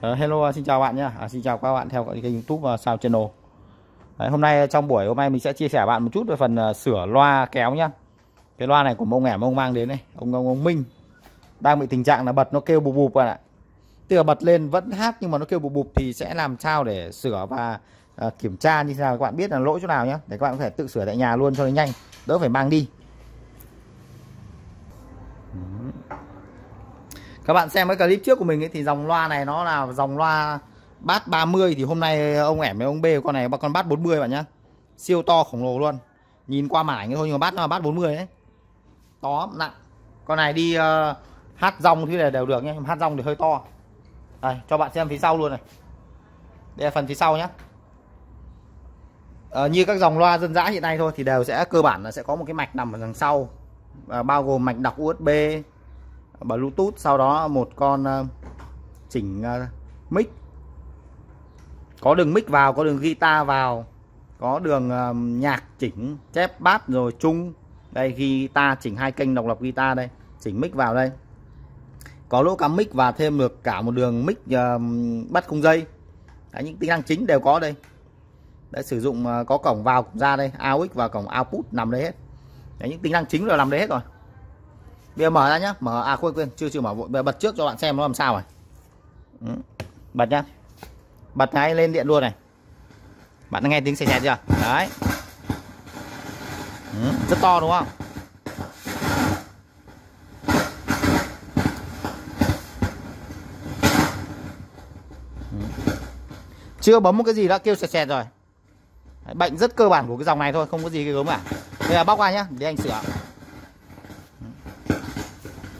Ờ, hello à, xin chào bạn nhé à, Xin chào các bạn theo kênh youtube à, Sao Channel Đấy, Hôm nay trong buổi hôm nay mình sẽ chia sẻ bạn một chút về phần uh, sửa loa kéo nhá Cái loa này của ông ẻm ông mang đến này ông, ông ông Minh Đang bị tình trạng là bật nó kêu bụp bụp bạn ạ Tức là bật lên vẫn hát nhưng mà nó kêu bụp bụp thì sẽ làm sao để sửa và uh, kiểm tra như thế nào các bạn biết là lỗi chỗ nào nhá Để các bạn có thể tự sửa tại nhà luôn cho nó nhanh Đỡ phải mang đi các bạn xem cái clip trước của mình ấy, thì dòng loa này nó là dòng loa bát 30 thì hôm nay ông ẻm với ông B con này con bát 40 bạn nhá siêu to khổng lồ luôn nhìn qua mảnh thôi nhưng mà bát nó là bát 40 ấy to nặng con này đi uh, hát rong thì này đều được nhé hát rong thì hơi to đây cho bạn xem phía sau luôn này đây là phần phía sau nhé à, ờ, như các dòng loa dân dã hiện nay thôi thì đều sẽ cơ bản là sẽ có một cái mạch nằm ở đằng sau à, bao gồm mạch đọc USB bluetooth sau đó một con ờ, chỉnh ờ, mic có đường mic vào có đường guitar vào có đường ờ, nhạc chỉnh chép bát rồi chung đây guitar chỉnh hai kênh độc lập guitar đây chỉnh mic vào đây có lỗ cắm mic và thêm được cả một đường mic bắt không dây Đấy, những tính năng chính đều có đây đã sử dụng có cổng vào cổng ra đây aux và cổng output nằm đây hết Đấy, những tính năng chính là nằm đây hết rồi bia mở ra nhá mở à quên quên chưa chưa mở vội bia bật trước cho bạn xem nó làm sao này bật nhá bật ngay lên điện luôn này bạn nghe tiếng xe xe chưa đấy rất to đúng không chưa bấm một cái gì đã kêu sẹt sẹt rồi bệnh rất cơ bản của cái dòng này thôi không có gì cái gớm cả bây giờ bóc ra nhá để anh sửa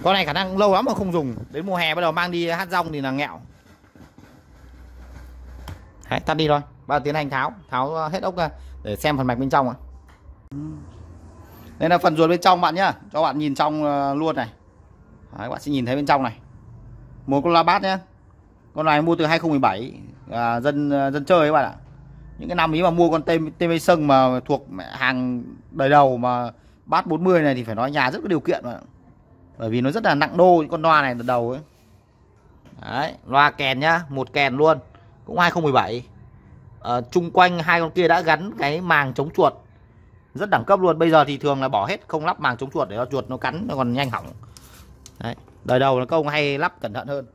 con này khả năng lâu lắm mà không dùng đến mùa hè bắt đầu mang đi hát rong thì là nghẹo Đấy, tắt đi rồi giờ tiến hành tháo tháo hết ốc ra để xem phần mạch bên trong ạ đây là phần ruột bên trong bạn nhá cho bạn nhìn trong ờ, luôn này Đấy, bạn sẽ nhìn thấy bên trong này một con la bát nhá con này mua từ 2017 à, dân ờ, dân chơi các bạn ạ những cái năm ý mà mua con TV sân mà thuộc hàng đời đầu mà bát 40 này thì phải nói nhà rất có điều kiện mà bởi vì nó rất là nặng đô con loa này từ đầu ấy đấy loa kèn nhá một kèn luôn cũng 2017 à, ờ, chung quanh hai con kia đã gắn cái màng chống chuột rất đẳng cấp luôn bây giờ thì thường là bỏ hết không lắp màng chống chuột để cho chuột nó cắn nó còn nhanh hỏng đấy đời đầu là công hay lắp cẩn thận hơn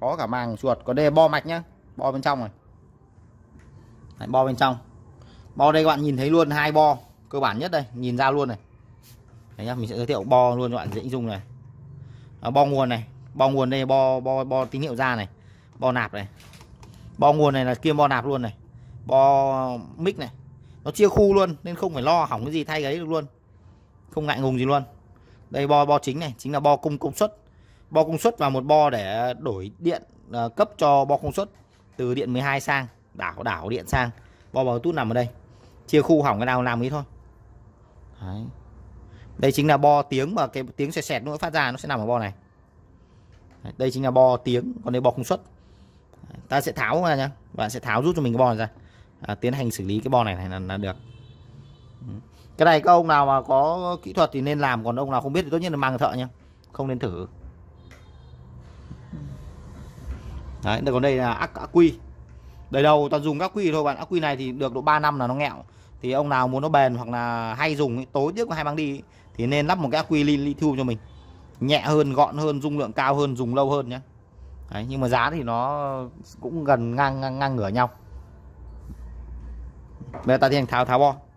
có cả màng chuột có đê bo mạch nhá bo bên trong này đấy, bo bên trong bo đây các bạn nhìn thấy luôn hai bo cơ bản nhất đây nhìn ra luôn này Đấy nhá, mình sẽ giới thiệu bo luôn cho bạn dễ dùng này. À, bo nguồn này, bo nguồn đây bo bo bo tín hiệu ra này, bo nạp này. Bo nguồn này là kia bo nạp luôn này. Bo mic này. Nó chia khu luôn nên không phải lo hỏng cái gì thay cái được luôn. Không ngại ngùng gì luôn. Đây bo bo chính này, chính là bo cung công suất. Bo công suất và một bo để đổi điện uh, cấp cho bo công suất từ điện 12 sang đảo đảo điện sang. Bo bluetooth nằm ở đây. Chia khu hỏng cái nào làm ấy thôi. Đấy đây chính là bo tiếng mà cái tiếng xẹt xẹt nó phát ra nó sẽ nằm ở bo này đây chính là bo tiếng còn đây bo công suất ta sẽ tháo ra nhá và sẽ tháo rút cho mình cái bo này ra à, tiến hành xử lý cái bo này, này là, là được cái này các ông nào mà có kỹ thuật thì nên làm còn ông nào không biết thì tốt nhất là mang thợ nhá không nên thử đấy còn đây là ắc, quy đời đầu toàn dùng các quy thôi bạn ắc quy này thì được độ 3 năm là nó nghẹo thì ông nào muốn nó bền hoặc là hay dùng tối tiếc mà hay mang đi thì nên lắp một cái quy lithium cho mình nhẹ hơn gọn hơn dung lượng cao hơn dùng lâu hơn nhé Đấy, nhưng mà giá thì nó cũng gần ngang ngang, ngang ngửa nhau bây giờ ta tiến hành tháo tháo bo